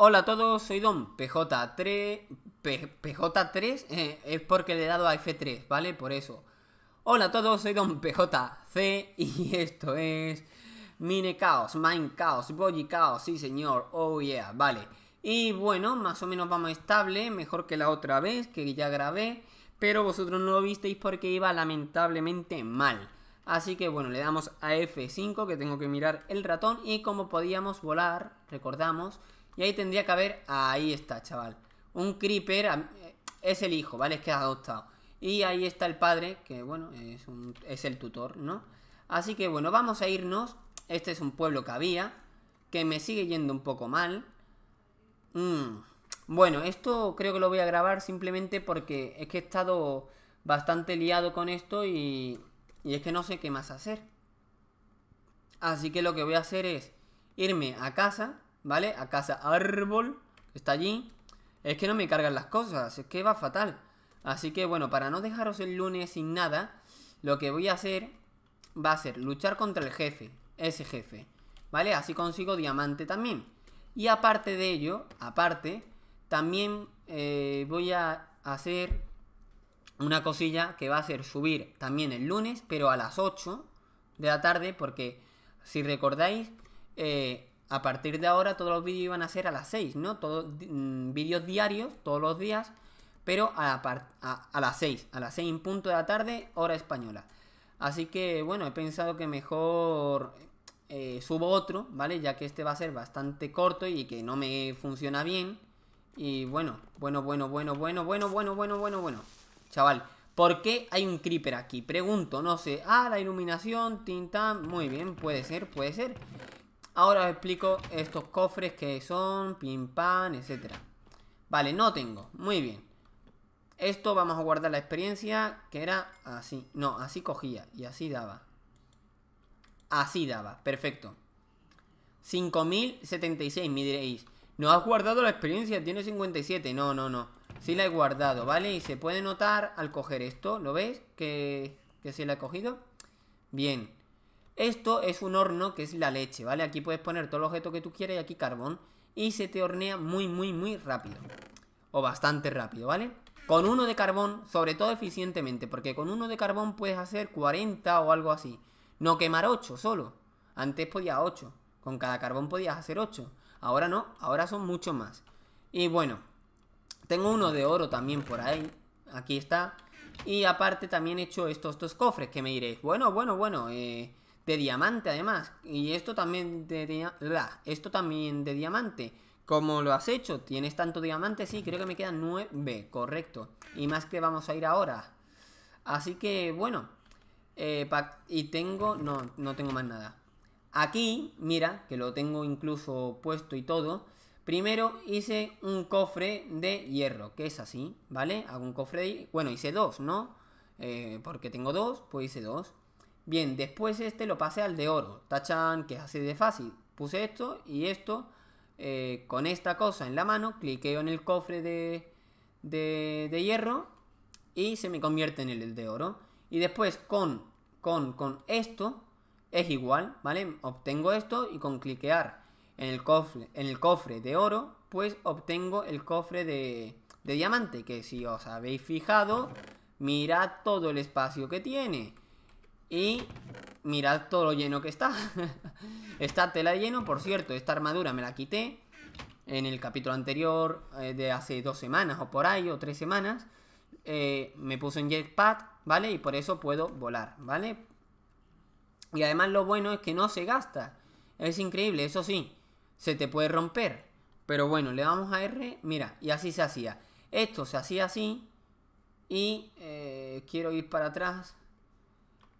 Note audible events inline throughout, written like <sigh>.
Hola a todos, soy Don PJ3. PJ3 es porque le he dado a F3, ¿vale? Por eso. Hola a todos, soy Don PJC <laughs> y esto es Mine Caos, Mine Caos, Boy Caos, sí señor, oh yeah, vale. Y bueno, más o menos vamos estable, mejor que la otra vez que ya grabé, pero vosotros no lo visteis porque iba lamentablemente mal. Así que bueno, le damos a F5 que tengo que mirar el ratón y como podíamos volar, recordamos, y ahí tendría que haber, ahí está, chaval. Un creeper eh, es el hijo, ¿vale? Es que ha adoptado. Y ahí está el padre, que bueno, es, el tutor, ¿no? Así que bueno, vamos a irnos. Este es un pueblo que había, que me sigue yendo un poco mal. Mm. Bueno, esto creo que lo voy a grabar simplemente porque es que he estado bastante liado con esto y, y es que no sé qué más hacer. Así que lo que voy a hacer es irme a casa ¿Vale? A casa árbol, está allí. Es que no me cargan las cosas, es que va fatal. Así que bueno, para no dejaros el lunes sin nada, lo que voy a hacer va a ser luchar contra el jefe, ese jefe. ¿Vale? Así consigo diamante también. Y aparte de ello, aparte, también eh, voy a hacer una cosilla que va a ser subir también el lunes, pero a las 8 de la tarde, porque si recordáis, eh, a partir de ahora todos los vídeos iban a ser a las 6, ¿no? Todos mm, vídeos diarios, todos los días, pero a, las 6, a las 6 en punto de la tarde, hora española. Así que bueno, he pensado que mejor eh, subo otro, ¿vale? Ya que este va a ser bastante corto y que no me funciona bien. Y bueno, bueno, bueno, bueno, bueno, bueno, bueno, bueno, bueno, bueno. Chaval, ¿por qué hay un creeper aquí? Pregunto, no sé. Ah, la iluminación, tinta. Muy bien, puede ser, puede ser. Ahora os explico estos cofres que son, pim pam, etc. Vale, no tengo. Muy bien. Esto vamos a guardar la experiencia que era así. No, así cogía y así daba. Así daba, perfecto. 5076, me diréis. No has guardado la experiencia, tiene 57. No, no, no. Sí la he guardado, ¿vale? Y se puede notar al coger esto, ¿lo veis? Que, que sí la he cogido. Bien, esto es un horno que es la leche, ¿vale? Aquí puedes poner todo el objeto que tú quieras y aquí carbón. Y se te hornea muy, muy, muy rápido. O bastante rápido, ¿vale? Con uno de carbón, sobre todo eficientemente, porque con uno de carbón puedes hacer 40 o algo así. No quemar 8 solo. Antes podía 8. Con cada carbón podías hacer 8. Ahora no, ahora son mucho más. Y bueno, tengo uno de oro también por ahí. Aquí está. Y aparte también he hecho estos dos cofres que me diréis, bueno, bueno, bueno, eh, de diamante además. Y esto también de, esto también de diamante. Como lo has hecho, tienes tanto diamante, sí, creo que me quedan 9, correcto. Y más que vamos a ir ahora. Así que, bueno. Eh, y tengo, no, no tengo más nada. Aquí, mira, que lo tengo incluso puesto y todo. Primero hice un cofre de hierro, que es así, ¿vale? Hago un cofre de... Bueno, hice dos, ¿no? Eh, porque tengo dos, pues hice dos. Bien, después este lo pasé al de oro. Tachan, que es así de fácil. Puse esto y esto. Eh, con esta cosa en la mano, cliqueo en el cofre de, de, de hierro y se me convierte en el de oro. Y después con, con, con esto es igual, ¿vale? Obtengo esto y con cliquear en el cofre, en el cofre de oro, pues obtengo el cofre de, de diamante, que si os habéis fijado, mirad todo el espacio que tiene. Y mirad todo lo lleno que está <laughs> Está tela lleno, por cierto, esta armadura me la quité En el capítulo anterior eh, de hace dos semanas o por ahí, o tres semanas eh, Me puse en jetpack, ¿vale? Y por eso puedo volar, ¿vale? Y además lo bueno es que no se gasta Es increíble, eso sí, se te puede romper Pero bueno, le vamos a R, mira, y así se hacía Esto se hacía así Y eh, quiero ir para atrás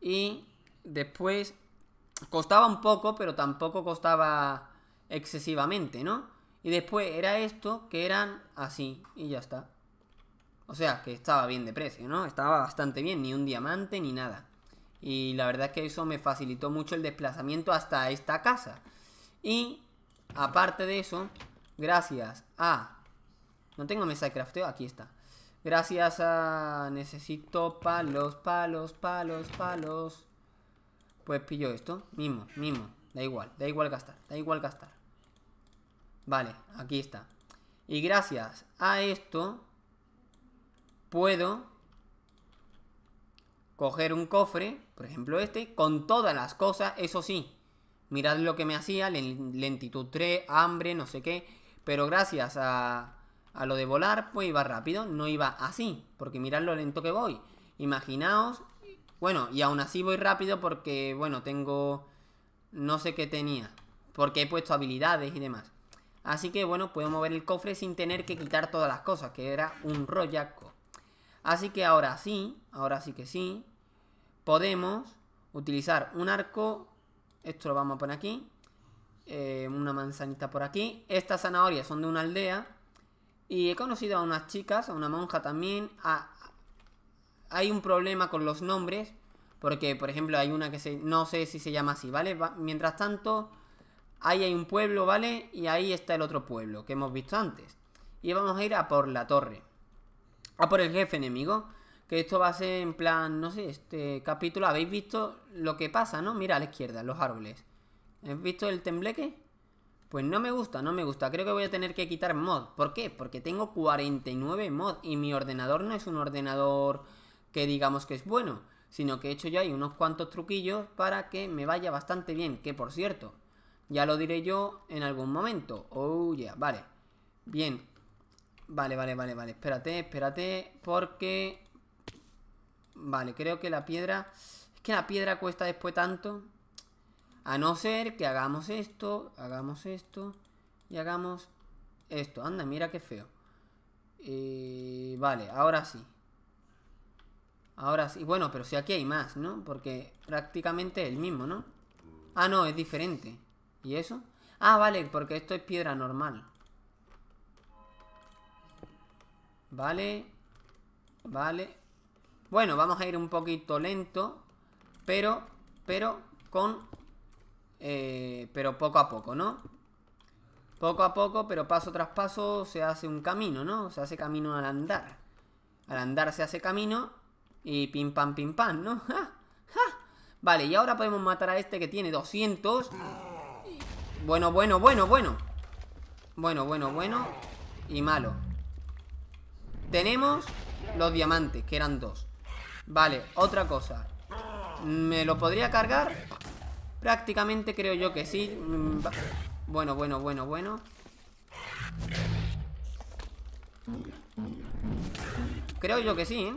y después costaba un poco, pero tampoco costaba excesivamente, ¿no? Y después era esto, que eran así, y ya está. O sea, que estaba bien de precio, ¿no? Estaba bastante bien, ni un diamante ni nada. Y la verdad es que eso me facilitó mucho el desplazamiento hasta esta casa. Y aparte de eso, gracias a... No tengo mesa de crafteo, aquí está. Gracias a... Necesito palos, palos, palos, palos. Pues pillo esto. Mismo, mismo. Da igual, da igual gastar, da igual gastar. Vale, aquí está. Y gracias a esto puedo coger un cofre, por ejemplo este, con todas las cosas, eso sí. Mirad lo que me hacía, lentitud 3, hambre, no sé qué. Pero gracias a a lo de volar, pues iba rápido, no iba así, porque mirad lo lento que voy. Imaginaos, bueno, y aún así voy rápido porque, bueno, tengo, no sé qué tenía, porque he puesto habilidades y demás. Así que, bueno, puedo mover el cofre sin tener que quitar todas las cosas, que era un rollaco. Así que ahora sí, ahora sí que sí, podemos utilizar un arco, esto lo vamos a poner aquí, eh, una manzanita por aquí. Estas zanahorias son de una aldea, y he conocido a unas chicas, a una monja también. Hay un problema con los nombres. Porque, por ejemplo, hay una que se... no sé si se llama así, ¿vale? Mientras tanto, ahí hay un pueblo, ¿vale? Y ahí está el otro pueblo que hemos visto antes. Y vamos a ir a por la torre. A por el jefe enemigo. Que esto va a ser en plan, no sé, este capítulo. Habéis visto lo que pasa, ¿no? Mira a la izquierda, los árboles. ¿Habéis visto el tembleque? Pues no me gusta, no me gusta. Creo que voy a tener que quitar mod. ¿Por qué? Porque tengo 49 mod y mi ordenador no es un ordenador que digamos que es bueno, sino que he hecho ya ahí unos cuantos truquillos para que me vaya bastante bien. Que por cierto, ya lo diré yo en algún momento. Oh, yeah, vale. Bien. Vale, vale, vale, vale. Espérate, espérate, porque... Vale, creo que la piedra... Es que la piedra cuesta después tanto... A no ser que hagamos esto, hagamos esto y hagamos esto. Anda, mira qué feo. Eh, vale, ahora sí. Ahora sí. Bueno, pero si aquí hay más, ¿no? Porque prácticamente el mismo, ¿no? Ah, no, es diferente. ¿Y eso? Ah, vale, porque esto es piedra normal. Vale. Vale. Bueno, vamos a ir un poquito lento. Pero, pero con eh, pero poco a poco, ¿no? Poco a poco, pero paso tras paso se hace un camino, ¿no? Se hace camino al andar. Al andar se hace camino y pim pam pim pam, ¿no? <laughs> Vale, y ahora podemos matar a este que tiene 200. Bueno, bueno, bueno, bueno. Bueno, bueno, bueno. Y malo. Tenemos los diamantes, que eran dos. Vale, otra cosa. ¿Me lo podría cargar? Prácticamente creo yo que sí. Mm, bueno, bueno, bueno, bueno. Creo yo que sí, ¿eh?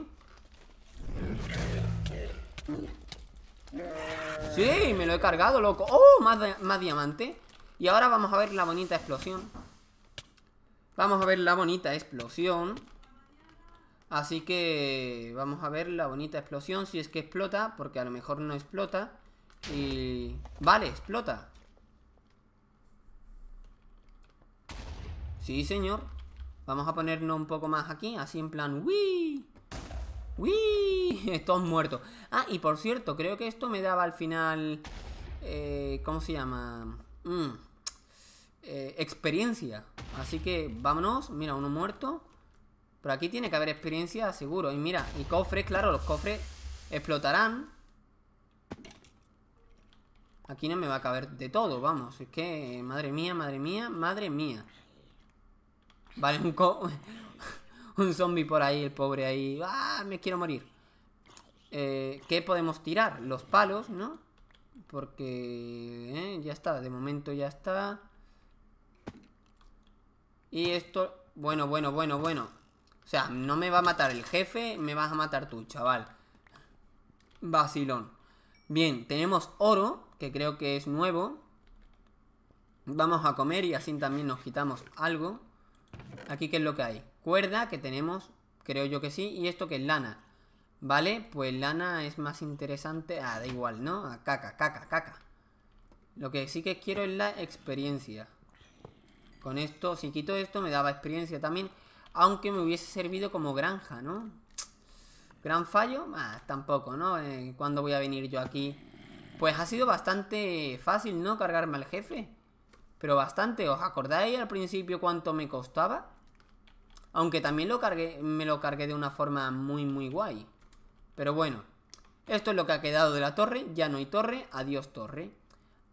Sí, me lo he cargado, loco ¡Oh! Más, más diamante Y ahora vamos a ver la bonita explosión Vamos a ver la bonita explosión Así que vamos a ver la bonita explosión Si es que explota, porque a lo mejor no explota y... Vale, explota. Sí, señor. Vamos a ponernos un poco más aquí, así en plan... ¡Wii! ¡Wii! <laughs> Estos muertos. Ah, y por cierto, creo que esto me daba al final... Eh, ¿Cómo se llama? Mm, eh, experiencia. Así que vámonos. Mira, uno muerto. Pero aquí tiene que haber experiencia, seguro. Y mira, y cofres, claro, los cofres explotarán. Aquí no me va a caber de todo, vamos. Es que, madre mía, madre mía, madre mía. Vale, un co... <laughs> un zombie por ahí, el pobre ahí. ¡Ah! Me quiero morir. Eh, ¿Qué podemos tirar? Los palos, ¿no? Porque... Eh, ya está, de momento ya está. Y esto... Bueno, bueno, bueno, bueno. O sea, no me va a matar el jefe, me vas a matar tú, chaval. Vacilón. Bien, tenemos oro, que creo que es nuevo. Vamos a comer y así también nos quitamos algo. Aquí, ¿qué es lo que hay? Cuerda, que tenemos, creo yo que sí. Y esto que es lana. ¿Vale? Pues lana es más interesante. Ah, da igual, ¿no? Ah, caca, caca, caca. Lo que sí que quiero es la experiencia. Con esto, si quito esto, me daba experiencia también. Aunque me hubiese servido como granja, ¿no? ¿Gran fallo? tampoco, ¿no? Eh, ¿Cuándo voy a venir yo aquí? Pues ha sido bastante fácil, ¿no? Cargarme al jefe. Pero bastante. ¿Os acordáis al principio cuánto me costaba? Aunque también lo cargué, me lo cargué de una forma muy, muy guay. Pero bueno, esto es lo que ha quedado de la torre. Ya no hay torre. Adiós, torre.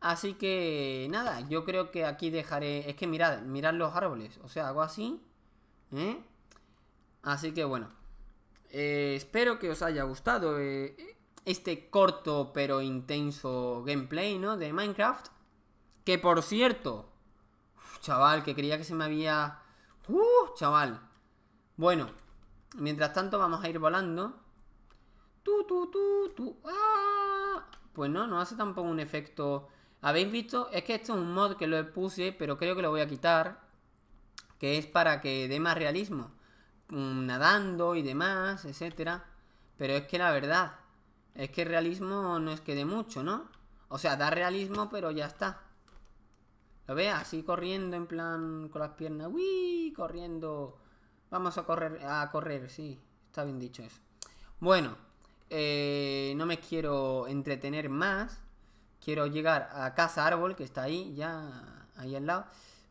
Así que, nada, yo creo que aquí dejaré... Es que mirad, mirad los árboles. O sea, hago así. ¿eh? Así que, bueno. Eh, espero que os haya gustado eh, este corto pero intenso gameplay, ¿no? De Minecraft. Que por cierto, chaval, que creía que se me había... ¡Uh, chaval! Bueno, mientras tanto vamos a ir volando. ¡Tú, tú, tú, tú! Ah. Pues no, no hace tampoco un efecto... ¿Habéis visto? Es que esto es un mod que lo puse, pero creo que lo voy a quitar. Que es para que dé más realismo nadando y demás, etcétera. Pero es que la verdad, es que el realismo no es que de mucho, ¿no? O sea, da realismo, pero ya está. Lo ve así corriendo en plan con las piernas, uy, corriendo. Vamos a correr, a correr, sí, está bien dicho eso. Bueno, eh, no me quiero entretener más. Quiero llegar a Casa Árbol, que está ahí, ya ahí al lado.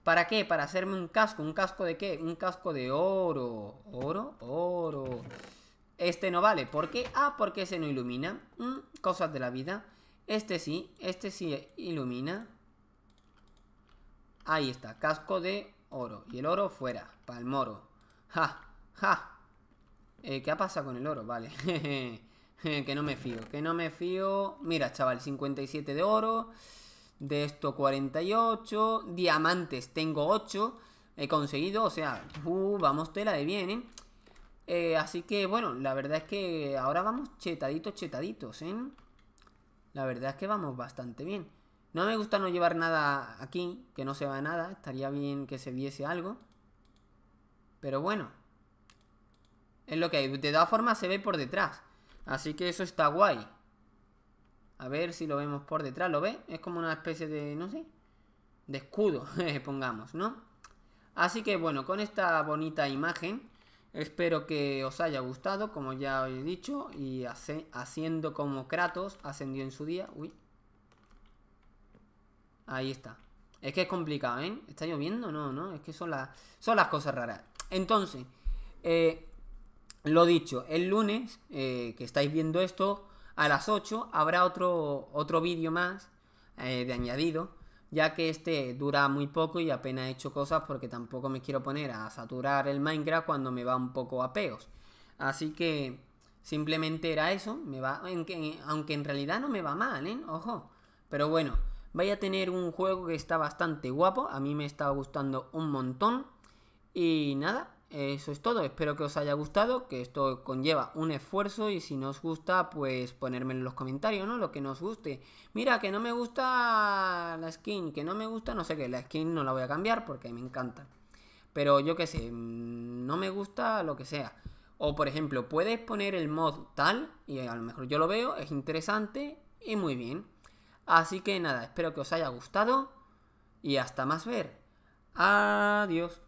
¿Para qué? Para hacerme un casco. ¿Un casco de qué? Un casco de oro. ¿Oro? Oro. Este no vale. ¿Por qué? Ah, porque se no ilumina. Mm, cosas de la vida. Este sí. Este sí ilumina. Ahí está. Casco de oro. Y el oro fuera. Para moro. Ja, ja. Eh, ¿Qué ha pasado con el oro? Vale. <laughs> que no me fío. Que no me fío. Mira, chaval. 57 de oro. De esto 48. Diamantes tengo 8. He conseguido, o sea, uh, vamos tela de bien, ¿eh? ¿eh? Así que, bueno, la verdad es que ahora vamos chetaditos, chetaditos, ¿eh? La verdad es que vamos bastante bien. No me gusta no llevar nada aquí, que no se va nada. Estaría bien que se viese algo. Pero bueno. Es lo que hay. De todas formas se ve por detrás. Así que eso está guay. A ver si lo vemos por detrás, ¿lo ve? Es como una especie de, no sé, de escudo, <laughs> pongamos, ¿no? Así que bueno, con esta bonita imagen, espero que os haya gustado, como ya os he dicho, y haciendo como Kratos ascendió en su día. Uy. Ahí está. Es que es complicado, ¿eh? ¿Está lloviendo? No, no, es que son las, son las cosas raras. Entonces, eh, lo dicho, el lunes eh, que estáis viendo esto, a las 8 habrá otro, otro vídeo más eh, de añadido, ya que este dura muy poco y apenas he hecho cosas porque tampoco me quiero poner a saturar el Minecraft cuando me va un poco a peos. Así que simplemente era eso, me va, aunque, aunque en realidad no me va mal, ¿eh? Ojo, pero bueno, vaya a tener un juego que está bastante guapo, a mí me está gustando un montón y nada, eso es todo, espero que os haya gustado, que esto conlleva un esfuerzo y si no os gusta, pues ponerme en los comentarios, ¿no? Lo que nos guste. Mira, que no me gusta la skin, que no me gusta, no sé qué, la skin no la voy a cambiar porque me encanta. Pero yo qué sé, mm, no me gusta lo que sea. O por ejemplo, puedes poner el mod tal, y a lo mejor yo lo veo, es interesante y muy bien. Así que nada, espero que os haya gustado y hasta más ver. Adiós.